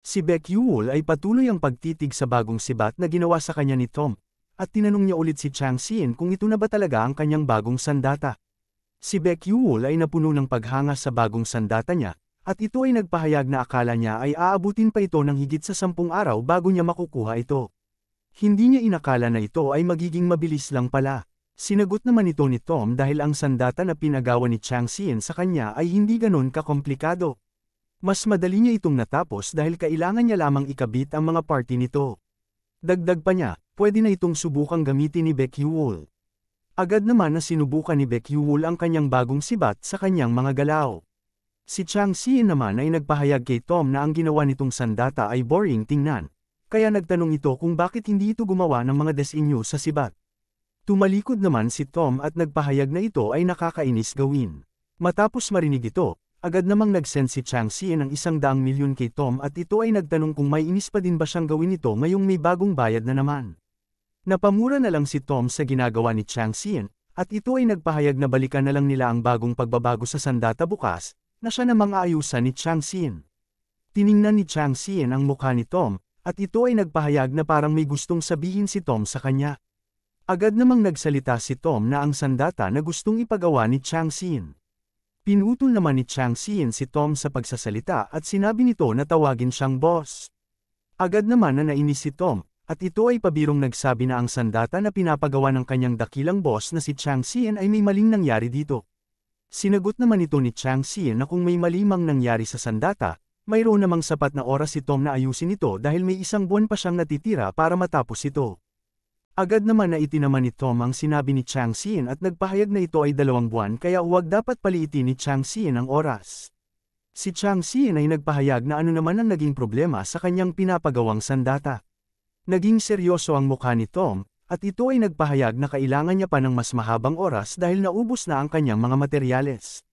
Si Beck Yuwol ay patuloy ang pagtitig sa bagong sibat na ginawa sa kanya ni Tom, at tinanong niya ulit si Chang Xin kung ito na ba talaga ang kanyang bagong sandata. Si Beck Yuwol ay napuno ng paghanga sa bagong sandata niya, at ito ay nagpahayag na akala niya ay aabutin pa ito ng higit sa sampung araw bago niya makukuha ito. Hindi niya inakala na ito ay magiging mabilis lang pala. Sinagot naman ito ni Tom dahil ang sandata na pinagawa ni Chang Xin sa kanya ay hindi ganoon kakomplikado. Mas madali niya itong natapos dahil kailangan niya lamang ikabit ang mga party nito. Dagdag pa niya, pwede na itong subukang gamitin ni Becky Wool. Agad naman na sinubukan ni Becky Wool ang kanyang bagong sibat sa kanyang mga galaw. Si Chang Xie naman ay nagpahayag kay Tom na ang ginawa nitong sandata ay boring tingnan, kaya nagtanong ito kung bakit hindi ito gumawa ng mga desinyo sa sibat. Tumalikod naman si Tom at nagpahayag na ito ay nakakainis gawin. Matapos marinig ito, Agad namang nag-send si Chang Xie ng isang daang milyon kay Tom at ito ay nagtanong kung may inis pa din ba siyang gawin ito ngayong may bagong bayad na naman. Napamura na lang si Tom sa ginagawa ni Chang Xian, at ito ay nagpahayag na balikan na lang nila ang bagong pagbabago sa sandata bukas, na siya namang aayusan ni Chang Xian. Tiningnan ni Chang Xian ang mukha ni Tom, at ito ay nagpahayag na parang may gustong sabihin si Tom sa kanya. Agad namang nagsalita si Tom na ang sandata na gustong ipagawa ni Chang Xin. Pinutol naman ni Chang Xian si Tom sa pagsasalita at sinabi nito na tawagin siyang boss. Agad naman na nainis si Tom, at ito ay pabirong nagsabi na ang sandata na pinapagawa ng kanyang dakilang boss na si Chang Xian ay may maling nangyari dito. Sinagot naman ito ni Chang Xian na kung may mali nangyari sa sandata, mayroon namang sapat na oras si Tom na ayusin ito dahil may isang buwan pa siyang natitira para matapos ito. Agad naman na itinaman ni Tom ang sinabi ni Chang Xian at nagpahayag na ito ay dalawang buwan kaya huwag dapat paliitin ni Chang Xian ang oras. Si Chang Xian ay nagpahayag na ano naman ang naging problema sa kanyang pinapagawang sandata. Naging seryoso ang mukha ni Tom, at ito ay nagpahayag na kailangan niya pa ng mas mahabang oras dahil naubos na ang kanyang mga materyales.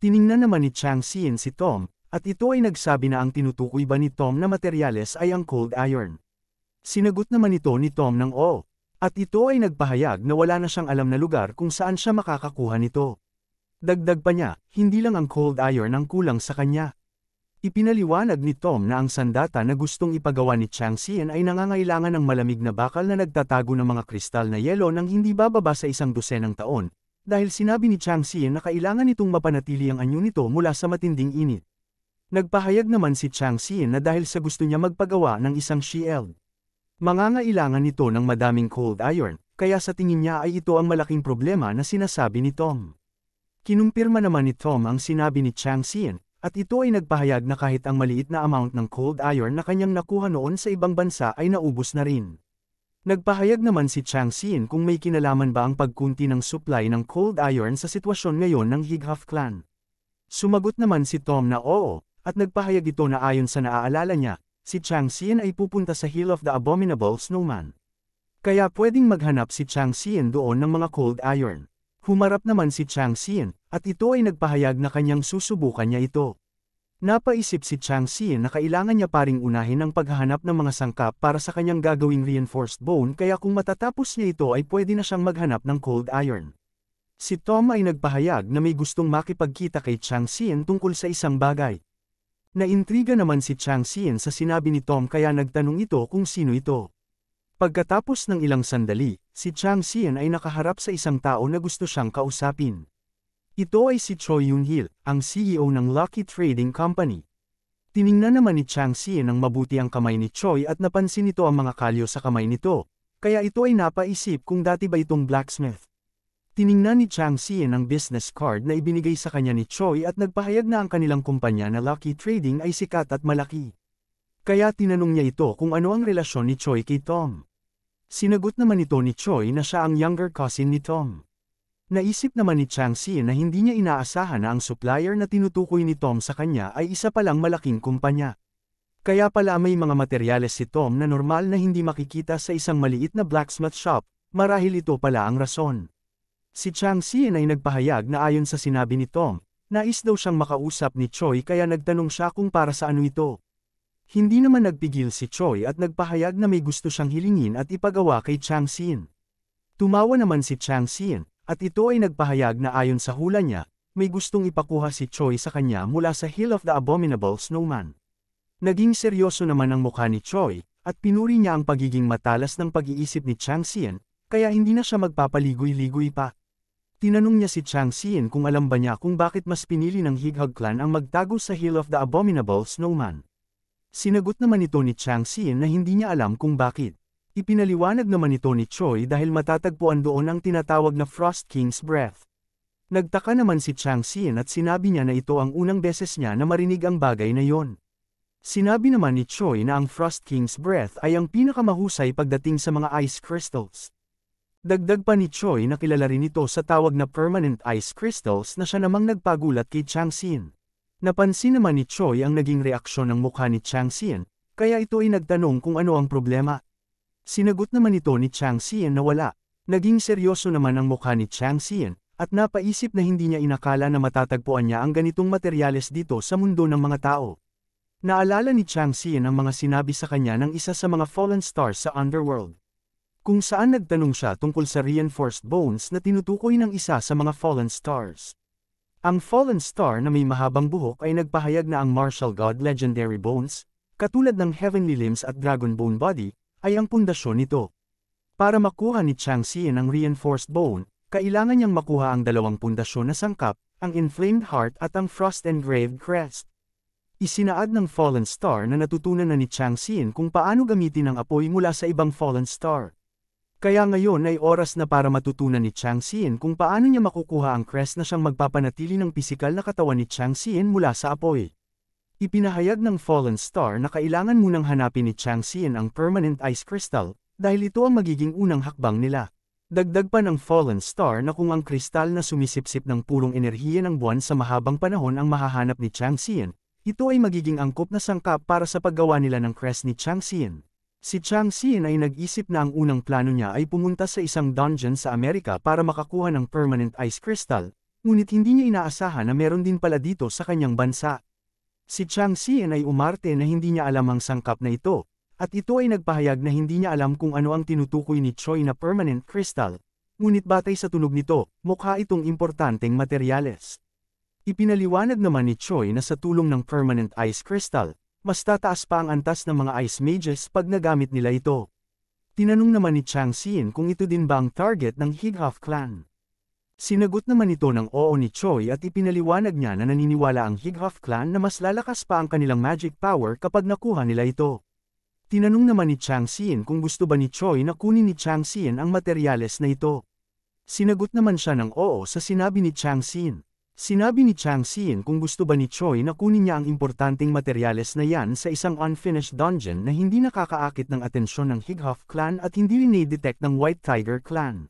Tiningnan naman ni Chang Xian si Tom, at ito ay nagsabi na ang tinutukoy ba ni Tom na materyales ay ang cold iron. Sinagot naman ito ni Tom ng oo. Oh, at ito ay nagpahayag na wala na siyang alam na lugar kung saan siya makakakuha nito. Dagdag pa niya, hindi lang ang cold iron ang kulang sa kanya. Ipinaliwanag ni Tom na ang sandata na gustong ipagawa ni Chang Xian ay nangangailangan ng malamig na bakal na nagtatago ng mga kristal na yelo nang hindi bababa sa isang dosenang taon, dahil sinabi ni Chang Xian na kailangan itong mapanatili ang anyo nito mula sa matinding init. Nagpahayag naman si Chang Xian na dahil sa gusto niya magpagawa ng isang shield, Mangangailangan ito ng madaming cold iron, kaya sa tingin niya ay ito ang malaking problema na sinasabi ni Tom. Kinumpirma naman ni Tom ang sinabi ni Chang Xian, at ito ay nagpahayag na kahit ang maliit na amount ng cold iron na kanyang nakuha noon sa ibang bansa ay naubos na rin. Nagpahayag naman si Chang Xin kung may kinalaman ba ang pagkunti ng supply ng cold iron sa sitwasyon ngayon ng Highaf clan. Sumagot naman si Tom na oo, at nagpahayag ito na ayon sa naaalala niya, si Chang Xian ay pupunta sa Hill of the Abominable Snowman. Kaya pwedeng maghanap si Chang Xian doon ng mga cold iron. Humarap naman si Chang Xian, at ito ay nagpahayag na kanyang susubukan niya ito. Napaisip si Chang Xian na kailangan niya paring unahin ang paghahanap ng mga sangkap para sa kanyang gagawing reinforced bone kaya kung matatapos niya ito ay pwede na siyang maghanap ng cold iron. Si Tom ay nagpahayag na may gustong makipagkita kay Chang Xian tungkol sa isang bagay, Naintriga naman si Chang Xian sa sinabi ni Tom kaya nagtanong ito kung sino ito. Pagkatapos ng ilang sandali, si Chang Xian ay nakaharap sa isang tao na gusto siyang kausapin. Ito ay si Choi Yun Hil, ang CEO ng Lucky Trading Company. Tiningnan naman ni Chang Xian ang mabuti ang kamay ni Choi at napansin ito ang mga kalyo sa kamay nito, kaya ito ay napaisip kung dati ba itong blacksmith. Tiningnan ni Chang Xian ang business card na ibinigay sa kanya ni Choi at nagpahayag na ang kanilang kumpanya na Lucky Trading ay sikat at malaki. Kaya tinanong niya ito kung ano ang relasyon ni Choi kay Tom. Sinagot naman ito ni Choi na siya ang younger cousin ni Tom. Naisip naman ni Chang Xian na hindi niya inaasahan na ang supplier na tinutukoy ni Tom sa kanya ay isa palang malaking kumpanya. Kaya pala may mga materyales si Tom na normal na hindi makikita sa isang maliit na blacksmith shop, marahil ito pala ang rason. Si Chang Xian ay nagpahayag na ayon sa sinabi ni Tong, nais daw siyang makausap ni Choi kaya nagtanong siya kung para sa ano ito. Hindi naman nagpigil si Choi at nagpahayag na may gusto siyang hilingin at ipagawa kay Chang Xian. Tumawa naman si Chang Xian, at ito ay nagpahayag na ayon sa hula niya, may gustong ipakuha si Choi sa kanya mula sa Hill of the Abominable Snowman. Naging seryoso naman ang mukha ni Choi, at pinuri niya ang pagiging matalas ng pag-iisip ni Chang Xian, kaya hindi na siya magpapaligoy-ligoy pa. Tinanong niya si Chang Xian kung alam ba niya kung bakit mas pinili ng Highag clan ang magtago sa Hill of the Abominable Snowman. Sinagot naman ito ni Chang Xian na hindi niya alam kung bakit. Ipinaliwanag naman ito ni Choi dahil matatagpuan doon ang tinatawag na Frost King's Breath. Nagtaka naman si Chang Xian at sinabi niya na ito ang unang beses niya na marinig ang bagay na yon. Sinabi naman ni Choi na ang Frost King's Breath ay ang pinakamahusay pagdating sa mga ice crystals. Dagdag pa ni Choi na kilala rin ito sa tawag na permanent ice crystals na siya namang nagpagulat kay Chang Changsin. Napansin naman ni Choi ang naging reaksyon ng mukha ni Chang Changsin, kaya ito ay nagtanong kung ano ang problema. Sinagot naman ito ni Chang Changsin na wala. Naging seryoso naman ang mukha ni Chang Changsin, at napaisip na hindi niya inakala na matatagpuan niya ang ganitong materyales dito sa mundo ng mga tao. Naalala ni Chang Changsin ang mga sinabi sa kanya ng isa sa mga fallen stars sa underworld kung saan nagtanong siya tungkol sa reinforced bones na tinutukoy ng isa sa mga fallen stars. Ang fallen star na may mahabang buhok ay nagpahayag na ang martial god legendary bones, katulad ng heavenly limbs at dragon bone body, ay ang pundasyon nito. Para makuha ni Chang Xian ang reinforced bone, kailangan niyang makuha ang dalawang pundasyon na sangkap, ang inflamed heart at ang frost-engraved crest. Isinaad ng fallen star na natutunan na ni Chang Xian kung paano gamitin ang apoy mula sa ibang fallen star. Kaya ngayon ay oras na para matutunan ni Chang Xian kung paano niya makukuha ang crest na siyang magpapanatili ng pisikal na katawan ni Chang Xian mula sa apoy. Ipinahayag ng Fallen Star na kailangan munang hanapin ni Chang Xian ang permanent ice crystal, dahil ito ang magiging unang hakbang nila. Dagdag pa ng Fallen Star na kung ang kristal na sumisipsip ng purong enerhiya ng buwan sa mahabang panahon ang mahahanap ni Chang Xian, ito ay magiging angkop na sangkap para sa paggawa nila ng crest ni Chang Xian. Si Chang Xin ay nag-isip na ang unang plano niya ay pumunta sa isang dungeon sa Amerika para makakuha ng permanent ice crystal, ngunit hindi niya inaasahan na meron din pala dito sa kanyang bansa. Si Chang Xin ay umarte na hindi niya alam ang sangkap na ito, at ito ay nagpahayag na hindi niya alam kung ano ang tinutukoy ni Choi na permanent crystal, ngunit batay sa tunog nito, mukha itong importanteng materyales. Ipinaliwanag naman ni Choi na sa tulong ng permanent ice crystal, mas tataas pa ang antas ng mga Ice Mages pag nagamit nila ito. Tinanong naman ni Chang Xin kung ito din ba ang target ng Highoff clan. Sinagot naman ito ng oo ni Choi at ipinaliwanag niya na naniniwala ang Highoff clan na mas lalakas pa ang kanilang magic power kapag nakuha nila ito. Tinanong naman ni Chang Xin kung gusto ba ni Choi na kunin ni Chang Xin ang materyales na ito. Sinagot naman siya ng oo sa sinabi ni Chang Xin. Sinabi ni Chang Xian kung gusto ba ni Choi na kunin niya ang importanteng materyales na yan sa isang unfinished dungeon na hindi nakakaakit ng atensyon ng Highoff clan at hindi rin detect ng White Tiger clan.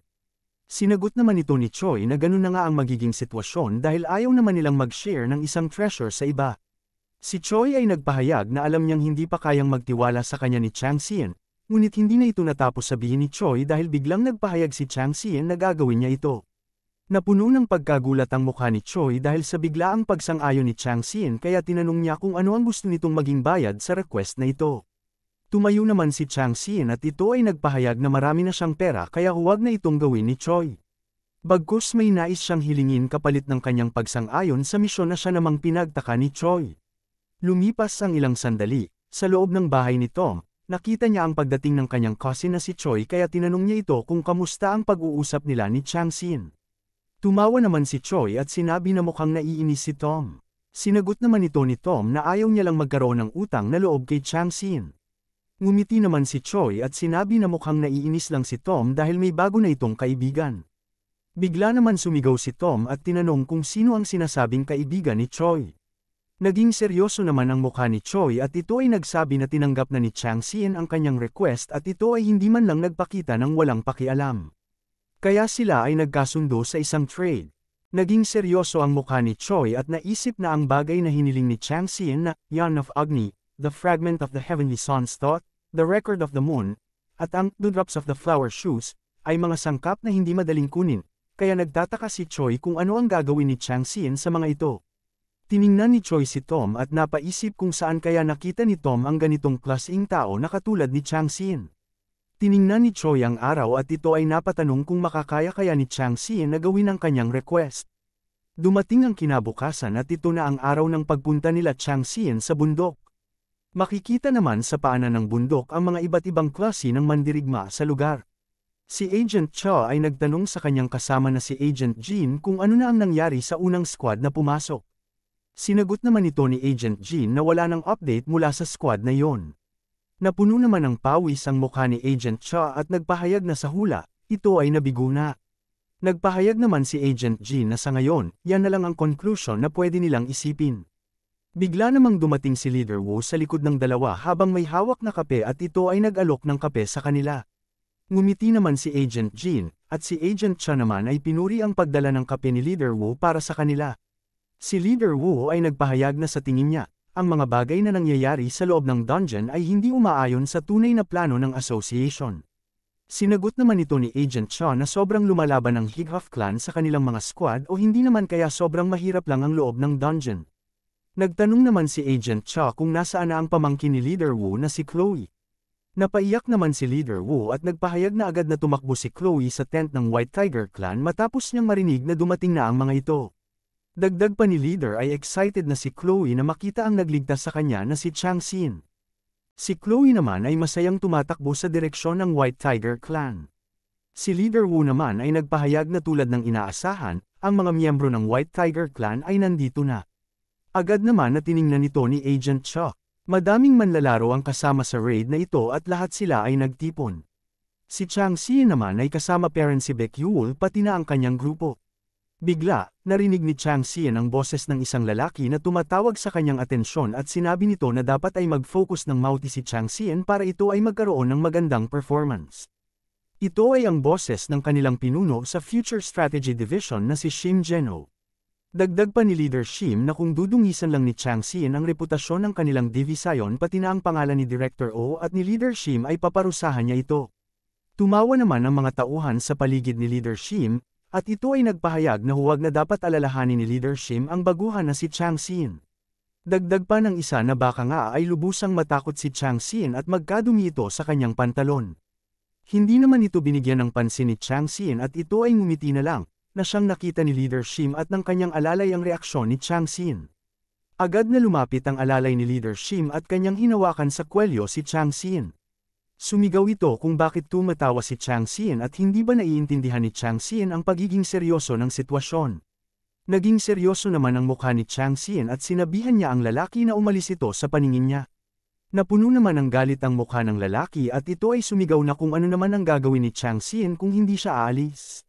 Sinagot naman ito ni Choi na ganun na nga ang magiging sitwasyon dahil ayaw naman nilang mag-share ng isang treasure sa iba. Si Choi ay nagpahayag na alam niyang hindi pa kayang magtiwala sa kanya ni Chang Xian, ngunit hindi na ito natapos sabihin ni Choi dahil biglang nagpahayag si Chang Xian na gagawin niya ito. Napuno ng pagkagulat ang mukha ni Choi dahil sa biglaang pagsang-ayon ni Chang Xin kaya tinanong niya kung ano ang gusto nitong maging bayad sa request na ito. Tumayo naman si Chang Xin at ito ay nagpahayag na marami na siyang pera kaya huwag na itong gawin ni Choi. Bagkus may nais siyang hilingin kapalit ng kanyang pagsang-ayon sa misyon na siya namang pinagtaka ni Choi. Lumipas ang ilang sandali, sa loob ng bahay ni Tom, nakita niya ang pagdating ng kanyang cousin na si Choi kaya tinanong niya ito kung kamusta ang pag-uusap nila ni Chang Xin. Tumawa naman si Choi at sinabi na mukhang naiinis si Tom. Sinagot naman ito ni Tom na ayaw niya lang magkaroon ng utang na loob kay Chang Sin. Ngumiti naman si Choi at sinabi na mukhang naiinis lang si Tom dahil may bago na itong kaibigan. Bigla naman sumigaw si Tom at tinanong kung sino ang sinasabing kaibigan ni Choi. Naging seryoso naman ang mukha ni Choi at ito ay nagsabi na tinanggap na ni Chang Sin ang kanyang request at ito ay hindi man lang nagpakita ng walang pakialam. Kaya sila ay nagkasundo sa isang trade. Naging seryoso ang mukha ni Choi at naisip na ang bagay na hiniling ni Chang Xian na Yan of Agni, the fragment of the heavenly sun's thought, the record of the moon, at ang drops of the flower shoes, ay mga sangkap na hindi madaling kunin, kaya nagtataka si Choi kung ano ang gagawin ni Chang Xian sa mga ito. Tiningnan ni Choi si Tom at napaisip kung saan kaya nakita ni Tom ang ganitong klaseng tao na katulad ni Chang Xian. Tiningnan ni Choi ang araw at ito ay napatanong kung makakaya kaya ni Chang Xie na gawin ang kanyang request. Dumating ang kinabukasan at ito na ang araw ng pagpunta nila Chang Xien sa bundok. Makikita naman sa paanan ng bundok ang mga iba't ibang klase ng mandirigma sa lugar. Si Agent Cha ay nagtanong sa kanyang kasama na si Agent Jean kung ano na ang nangyari sa unang squad na pumasok. Sinagot naman ito ni Agent Jean na wala ng update mula sa squad na yon. Napuno naman ng pawis ang mukha ni Agent Cha at nagpahayag na sa hula, ito ay nabigo na. Nagpahayag naman si Agent G na sa ngayon, yan na lang ang conclusion na pwede nilang isipin. Bigla namang dumating si Leader Wu sa likod ng dalawa habang may hawak na kape at ito ay nag-alok ng kape sa kanila. Ngumiti naman si Agent Jean, at si Agent Cha naman ay pinuri ang pagdala ng kape ni Leader Wu para sa kanila. Si Leader Wu ay nagpahayag na sa tingin niya, ang mga bagay na nangyayari sa loob ng dungeon ay hindi umaayon sa tunay na plano ng association. Sinagot naman ito ni Agent Shaw na sobrang lumalaban ng Highoff clan sa kanilang mga squad o hindi naman kaya sobrang mahirap lang ang loob ng dungeon. Nagtanong naman si Agent Shaw kung nasaan na ang pamangkin ni Leader Wu na si Chloe. Napaiyak naman si Leader Wu at nagpahayag na agad na tumakbo si Chloe sa tent ng White Tiger Clan matapos niyang marinig na dumating na ang mga ito. Dagdag pa ni leader ay excited na si Chloe na makita ang nagligtas sa kanya na si Chang Xin. Si Chloe naman ay masayang tumatakbo sa direksyon ng White Tiger Clan. Si Leader Wu naman ay nagpahayag na tulad ng inaasahan, ang mga miyembro ng White Tiger Clan ay nandito na. Agad naman na tiningnan nito ni Agent Chuck. Madaming manlalaro ang kasama sa raid na ito at lahat sila ay nagtipon. Si Chang Xie naman ay kasama parents si Beck Yul pati na ang kanyang grupo. Bigla, narinig ni Chang Xian ang boses ng isang lalaki na tumatawag sa kanyang atensyon at sinabi nito na dapat ay mag-focus ng mauti si Chang Xian para ito ay magkaroon ng magandang performance. Ito ay ang boses ng kanilang pinuno sa Future Strategy Division na si Shim Jeno. Dagdag pa ni Leader Shim na kung dudungisan lang ni Chang Xian ang reputasyon ng kanilang divisayon pati na ang pangalan ni Director O at ni Leader Shim ay paparusahan niya ito. Tumawa naman ang mga tauhan sa paligid ni Leader Shim, at ito ay nagpahayag na huwag na dapat alalahanin ni Leader Shim ang baguhan na si Chang Xin. Dagdag pa ng isa na baka nga ay lubusang matakot si Chang Xin at magkadumi ito sa kanyang pantalon. Hindi naman ito binigyan ng pansin ni Chang Xin at ito ay ngumiti na lang, na siyang nakita ni Leader Shim at ng kanyang alalay ang reaksyon ni Chang Xin. Agad na lumapit ang alalay ni Leader Shim at kanyang hinawakan sa kwelyo si Chang Xin. Sumigaw ito kung bakit tumatawa si Chang Xian at hindi ba naiintindihan ni Chang Xian ang pagiging seryoso ng sitwasyon. Naging seryoso naman ang mukha ni Chang Xian at sinabihan niya ang lalaki na umalis ito sa paningin niya. Napuno naman ng galit ang mukha ng lalaki at ito ay sumigaw na kung ano naman ang gagawin ni Chang Xian kung hindi siya aalis.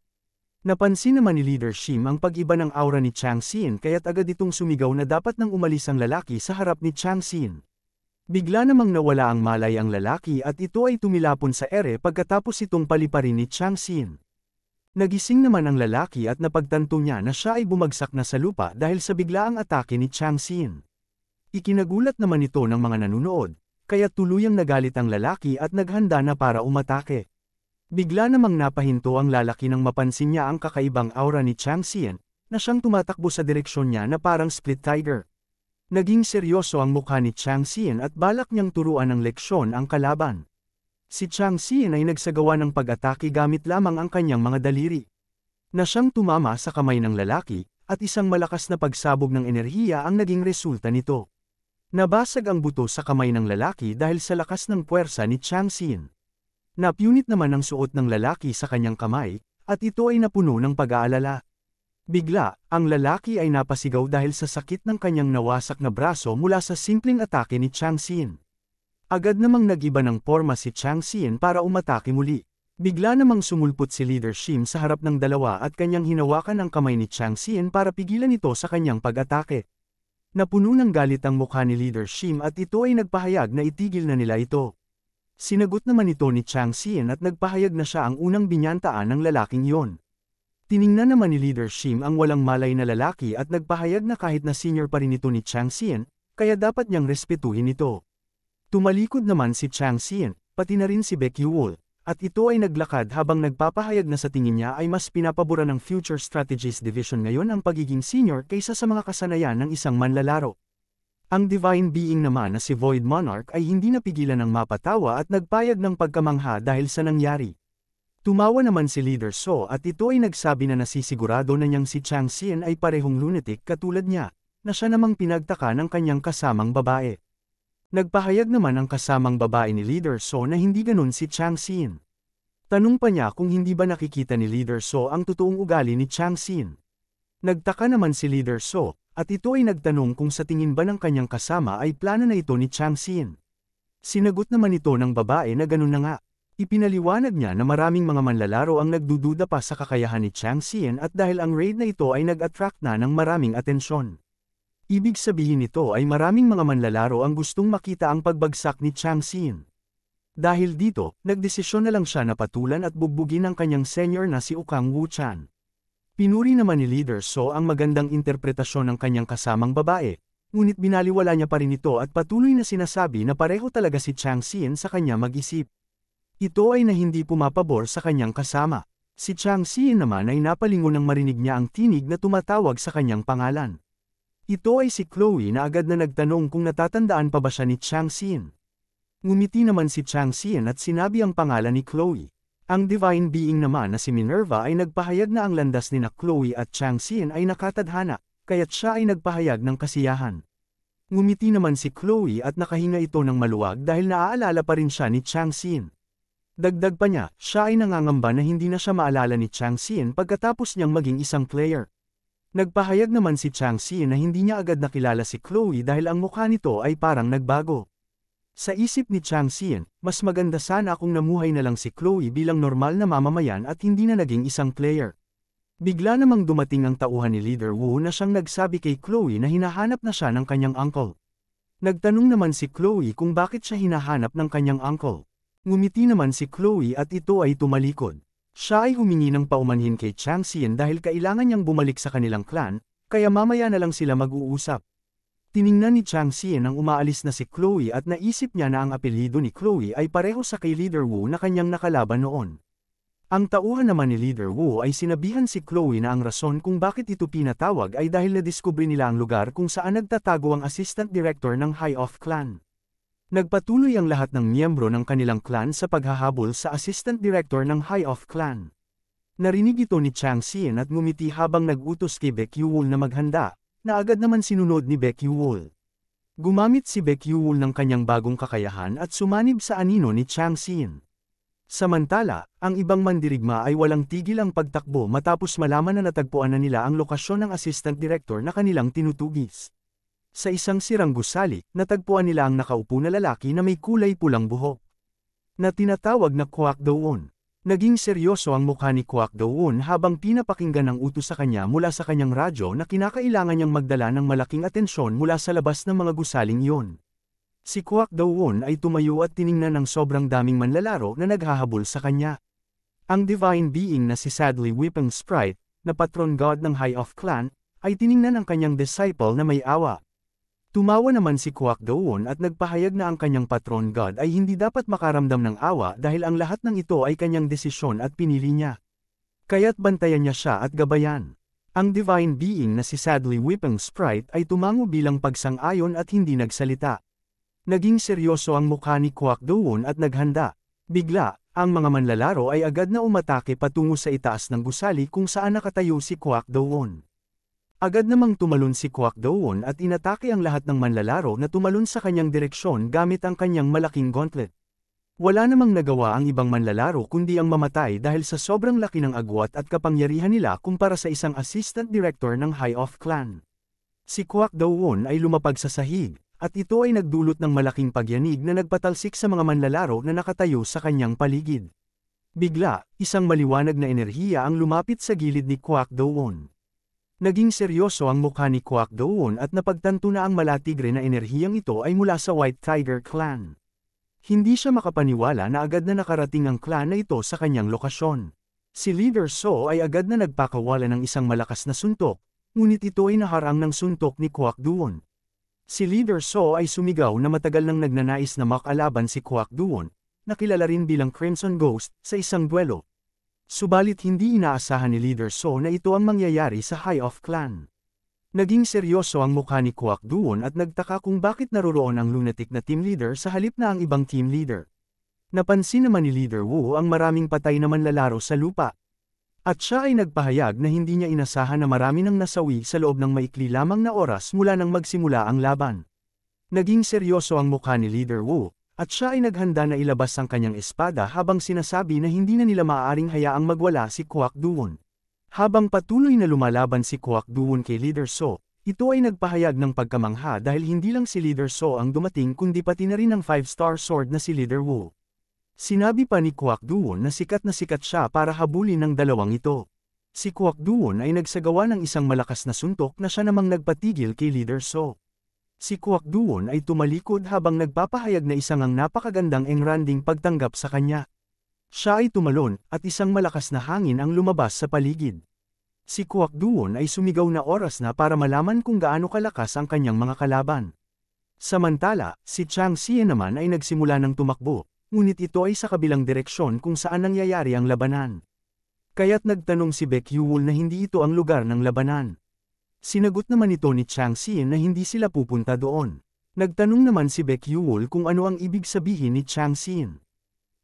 Napansin naman ni Leader Shim ang pag-iba ng aura ni Chang Xian kaya't agad itong sumigaw na dapat nang umalis ang lalaki sa harap ni Chang Xian. Bigla namang nawala ang malay ang lalaki at ito ay tumilapon sa ere pagkatapos itong paliparin ni Chang Xin. Nagising naman ang lalaki at napagtanto niya na siya ay bumagsak na sa lupa dahil sa biglaang atake ni Chang Xin. Ikinagulat naman ito ng mga nanunood, kaya tuluyang nagalit ang lalaki at naghanda na para umatake. Bigla namang napahinto ang lalaki nang mapansin niya ang kakaibang aura ni Chang Xin, na siyang tumatakbo sa direksyon niya na parang split tiger. Naging seryoso ang mukha ni Chang Xian at balak niyang turuan ng leksyon ang kalaban. Si Chang Xian ay nagsagawa ng pag-atake gamit lamang ang kanyang mga daliri. Na siyang tumama sa kamay ng lalaki, at isang malakas na pagsabog ng enerhiya ang naging resulta nito. Nabasag ang buto sa kamay ng lalaki dahil sa lakas ng puwersa ni Chang Xian. Napunit naman ang suot ng lalaki sa kanyang kamay, at ito ay napuno ng pag-aalala. Bigla, ang lalaki ay napasigaw dahil sa sakit ng kanyang nawasak na braso mula sa simpleng atake ni Chang Xin. Agad namang nagiba ng porma si Chang Xin para umatake muli. Bigla namang sumulpot si Leader Shim sa harap ng dalawa at kanyang hinawakan ang kamay ni Chang Xin para pigilan ito sa kanyang pag-atake. Napuno ng galit ang mukha ni Leader Shim at ito ay nagpahayag na itigil na nila ito. Sinagot naman ito ni Chang Xin at nagpahayag na siya ang unang binyantaan ng lalaking iyon. Tiningnan naman ni Leader Shim ang walang malay na lalaki at nagpahayag na kahit na senior pa rin ito ni Chang Xian, kaya dapat niyang respetuhin ito. Tumalikod naman si Chang Xian, pati na rin si Becky Wool, at ito ay naglakad habang nagpapahayag na sa tingin niya ay mas pinapabura ng Future Strategies Division ngayon ang pagiging senior kaysa sa mga kasanayan ng isang manlalaro. Ang divine being naman na si Void Monarch ay hindi napigilan ng mapatawa at nagpayag ng pagkamangha dahil sa nangyari. Tumawa naman si Leader So at ito ay nagsabi na nasisigurado na niyang si Chang Xian ay parehong lunatic katulad niya, na siya namang pinagtaka ng kanyang kasamang babae. Nagpahayag naman ang kasamang babae ni Leader So na hindi ganun si Chang Xian. Tanong pa niya kung hindi ba nakikita ni Leader So ang totoong ugali ni Chang Xian. Nagtaka naman si Leader So, at ito ay nagtanong kung sa tingin ba ng kanyang kasama ay plano na ito ni Chang Xian. Sinagot naman ito ng babae na ganun na nga. Ipinaliwanag niya na maraming mga manlalaro ang nagdududa pa sa kakayahan ni Chang Xian at dahil ang raid na ito ay nag-attract na ng maraming atensyon. Ibig sabihin nito ay maraming mga manlalaro ang gustong makita ang pagbagsak ni Chang Xian. Dahil dito, nagdesisyon na lang siya na patulan at bugbugin ang kanyang senior na si Ukang Wuchan. Chan. Pinuri naman ni Leader So ang magandang interpretasyon ng kanyang kasamang babae, ngunit binaliwala niya pa rin ito at patuloy na sinasabi na pareho talaga si Chang Xian sa kanya mag-isip. Ito ay na hindi pumapabor sa kanyang kasama. Si Chang Xin naman ay napalingon nang marinig niya ang tinig na tumatawag sa kanyang pangalan. Ito ay si Chloe na agad na nagtanong kung natatandaan pa ba siya ni Chang Xin. Ngumiti naman si Chang Xin at sinabi ang pangalan ni Chloe. Ang divine being naman na si Minerva ay nagpahayag na ang landas ni na Chloe at Chang Xin ay nakatadhana, kaya't siya ay nagpahayag ng kasiyahan. Ngumiti naman si Chloe at nakahinga ito ng maluwag dahil naaalala pa rin siya ni Chang Xin. Dagdag pa niya, siya ay nangangamba na hindi na siya maalala ni Chang Xian pagkatapos niyang maging isang player. Nagpahayag naman si Chang Xian na hindi niya agad nakilala si Chloe dahil ang mukha nito ay parang nagbago. Sa isip ni Chang Xian, mas maganda sana kung namuhay na lang si Chloe bilang normal na mamamayan at hindi na naging isang player. Bigla namang dumating ang tauhan ni Leader Wu na siyang nagsabi kay Chloe na hinahanap na siya ng kanyang uncle. Nagtanong naman si Chloe kung bakit siya hinahanap ng kanyang uncle. Ngumiti naman si Chloe at ito ay tumalikod. Siya ay humingi ng paumanhin kay Chang Xian dahil kailangan niyang bumalik sa kanilang clan, kaya mamaya na lang sila mag-uusap. Tiningnan ni Chang Xian ang umaalis na si Chloe at naisip niya na ang apelyido ni Chloe ay pareho sa kay Leader Wu na kanyang nakalaban noon. Ang tauhan naman ni Leader Wu ay sinabihan si Chloe na ang rason kung bakit ito pinatawag ay dahil nadiskubre nila ang lugar kung saan nagtatago ang assistant director ng High Off Clan. Nagpatuloy ang lahat ng miyembro ng kanilang clan sa paghahabol sa assistant director ng High Off Clan. Narinig ito ni Chang Xin at ngumiti habang nagutos kay Beck Yuwol na maghanda, na agad naman sinunod ni Beck Yuwol. Gumamit si Beck Yuwol ng kanyang bagong kakayahan at sumanib sa anino ni Chang Xin. Samantala, ang ibang mandirigma ay walang tigil ang pagtakbo matapos malaman na natagpuan na nila ang lokasyon ng assistant director na kanilang tinutugis. Sa isang sirang gusali, natagpuan nila ang nakaupo na lalaki na may kulay pulang buhok. Na tinatawag na Kwak Doon. Naging seryoso ang mukha ni Kwak Doon habang pinapakinggan ang utos sa kanya mula sa kanyang radyo na kinakailangan niyang magdala ng malaking atensyon mula sa labas ng mga gusaling iyon. Si Kwak Doon ay tumayo at tiningnan ng sobrang daming manlalaro na naghahabol sa kanya. Ang divine being na si Sadly Whipping Sprite, na patron god ng High of Clan, ay tiningnan ang kanyang disciple na may awa. Tumawa naman si Kuak Dawon at nagpahayag na ang kanyang patron God ay hindi dapat makaramdam ng awa dahil ang lahat ng ito ay kanyang desisyon at pinili niya. Kaya't bantayan niya siya at gabayan. Ang divine being na si Sadly Whipping Sprite ay tumango bilang pagsang-ayon at hindi nagsalita. Naging seryoso ang mukha ni Kuak Dawon at naghanda. Bigla, ang mga manlalaro ay agad na umatake patungo sa itaas ng gusali kung saan nakatayo si Kuak Dawon. Agad namang tumalon si Kwak Dawon at inatake ang lahat ng manlalaro na tumalon sa kanyang direksyon gamit ang kanyang malaking gauntlet. Wala namang nagawa ang ibang manlalaro kundi ang mamatay dahil sa sobrang laki ng agwat at kapangyarihan nila kumpara sa isang assistant director ng High Off Clan. Si Kwak Dawon ay lumapag sa sahig, at ito ay nagdulot ng malaking pagyanig na nagpatalsik sa mga manlalaro na nakatayo sa kanyang paligid. Bigla, isang maliwanag na enerhiya ang lumapit sa gilid ni Kwak Dawon. Naging seryoso ang mukha ni Kwak doon at napagtanto na ang malatigre na enerhiyang ito ay mula sa White Tiger Clan. Hindi siya makapaniwala na agad na nakarating ang clan na ito sa kanyang lokasyon. Si Leader So ay agad na nagpakawala ng isang malakas na suntok, ngunit ito ay naharang ng suntok ni Kwak Duon. Si Leader So ay sumigaw na matagal nang nagnanais na makalaban si Kwak Duon, na kilala rin bilang Crimson Ghost, sa isang duelo, Subalit hindi inaasahan ni Leader So na ito ang mangyayari sa High Off Clan. Naging seryoso ang mukha ni Kuak Duon at nagtaka kung bakit naroroon ang lunatic na team leader sa halip na ang ibang team leader. Napansin naman ni Leader Wu ang maraming patay na manlalaro sa lupa. At siya ay nagpahayag na hindi niya inasahan na marami nang nasawi sa loob ng maikli lamang na oras mula nang magsimula ang laban. Naging seryoso ang mukha ni Leader Wu, at siya ay naghanda na ilabas ang kanyang espada habang sinasabi na hindi na nila maaaring hayaang magwala si Kuak Duwon. Habang patuloy na lumalaban si Kuak Duwon kay Leader So, ito ay nagpahayag ng pagkamangha dahil hindi lang si Leader So ang dumating kundi pati na rin ang 5-star sword na si Leader Wu. Sinabi pa ni Kuak Duwon na sikat na sikat siya para habulin ang dalawang ito. Si Kuak Duwon ay nagsagawa ng isang malakas na suntok na siya namang nagpatigil kay Leader So. Si Duon ay tumalikod habang nagpapahayag na isang ang napakagandang engranding pagtanggap sa kanya. Siya ay tumalon, at isang malakas na hangin ang lumabas sa paligid. Si Duon ay sumigaw na oras na para malaman kung gaano kalakas ang kanyang mga kalaban. Samantala, si Chang Xie naman ay nagsimula ng tumakbo, ngunit ito ay sa kabilang direksyon kung saan nangyayari ang labanan. Kaya't nagtanong si Beck Yuwol na hindi ito ang lugar ng labanan. Sinagot naman ito ni Chang Xin na hindi sila pupunta doon. Nagtanong naman si Beck Yuwol kung ano ang ibig sabihin ni Chang Xin.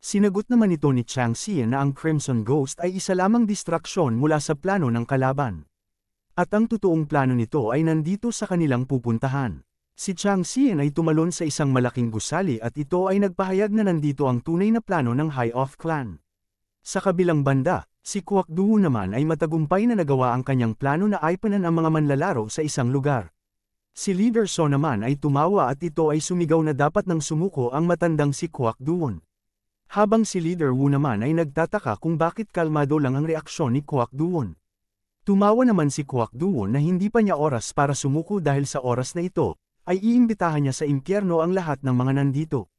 Sinagot naman ito ni Chang Xin na ang Crimson Ghost ay isa lamang distraksyon mula sa plano ng kalaban. At ang totoong plano nito ay nandito sa kanilang pupuntahan. Si Chang Xin ay tumalon sa isang malaking gusali at ito ay nagpahayag na nandito ang tunay na plano ng High Off Clan. Sa kabilang banda, Si Kwakduu naman ay matagumpay na nagawa ang kanyang plano na aipanan ang mga manlalaro sa isang lugar. Si Leader So naman ay tumawa at ito ay sumigaw na dapat nang sumuko ang matandang si Kwak Duon. Habang si Leader Wu naman ay nagtataka kung bakit kalmado lang ang reaksyon ni Kwak Duon. Tumawa naman si Kwak Duon na hindi pa niya oras para sumuko dahil sa oras na ito, ay iimbitahan niya sa impyerno ang lahat ng mga nandito.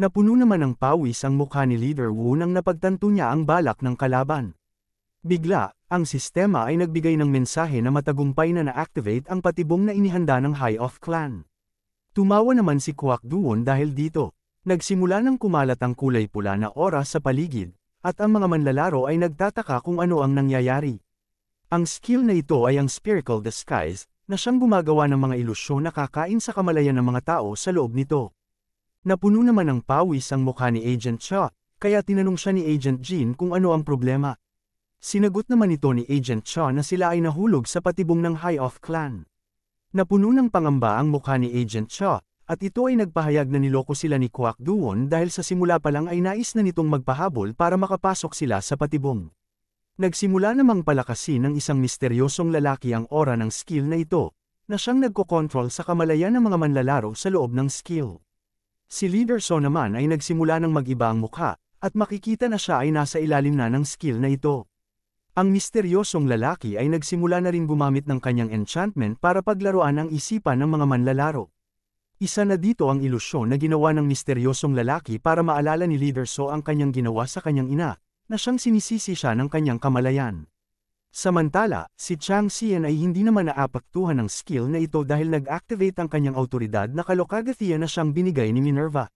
Napuno naman ng pawis ang mukha ni Leader Wu nang napagtanto niya ang balak ng kalaban. Bigla, ang sistema ay nagbigay ng mensahe na matagumpay na na-activate ang patibong na inihanda ng High Off Clan. Tumawa naman si Kuak Duon dahil dito. Nagsimula ng kumalat ang kulay pula na oras sa paligid, at ang mga manlalaro ay nagtataka kung ano ang nangyayari. Ang skill na ito ay ang Spherical Disguise, na siyang gumagawa ng mga ilusyon na kakain sa kamalayan ng mga tao sa loob nito. Napuno naman ng pawis ang mukha ni Agent Cha, kaya tinanong siya ni Agent Jean kung ano ang problema. Sinagot naman ito ni Agent Cha na sila ay nahulog sa patibong ng High Off Clan. Napuno ng pangamba ang mukha ni Agent Cha, at ito ay nagpahayag na niloko sila ni Kwak Duwon dahil sa simula pa lang ay nais na nitong magpahabol para makapasok sila sa patibong. Nagsimula namang palakasin ng isang misteryosong lalaki ang aura ng skill na ito, na siyang nagko-control sa kamalayan ng mga manlalaro sa loob ng skill. Si Leader So naman ay nagsimula ng magiba ang mukha, at makikita na siya ay nasa ilalim na ng skill na ito. Ang misteryosong lalaki ay nagsimula na rin gumamit ng kanyang enchantment para paglaruan ang isipan ng mga manlalaro. Isa na dito ang ilusyon na ginawa ng misteryosong lalaki para maalala ni Leader So ang kanyang ginawa sa kanyang ina, na siyang sinisisi siya ng kanyang kamalayan. Samantala, si Chang Xian ay hindi naman naapaktuhan ng skill na ito dahil nag-activate ang kanyang autoridad na Kalokagathia na siyang binigay ni Minerva.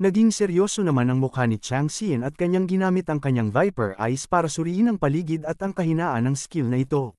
Naging seryoso naman ang mukha ni Chang Xian at kanyang ginamit ang kanyang Viper Eyes para suriin ang paligid at ang kahinaan ng skill na ito.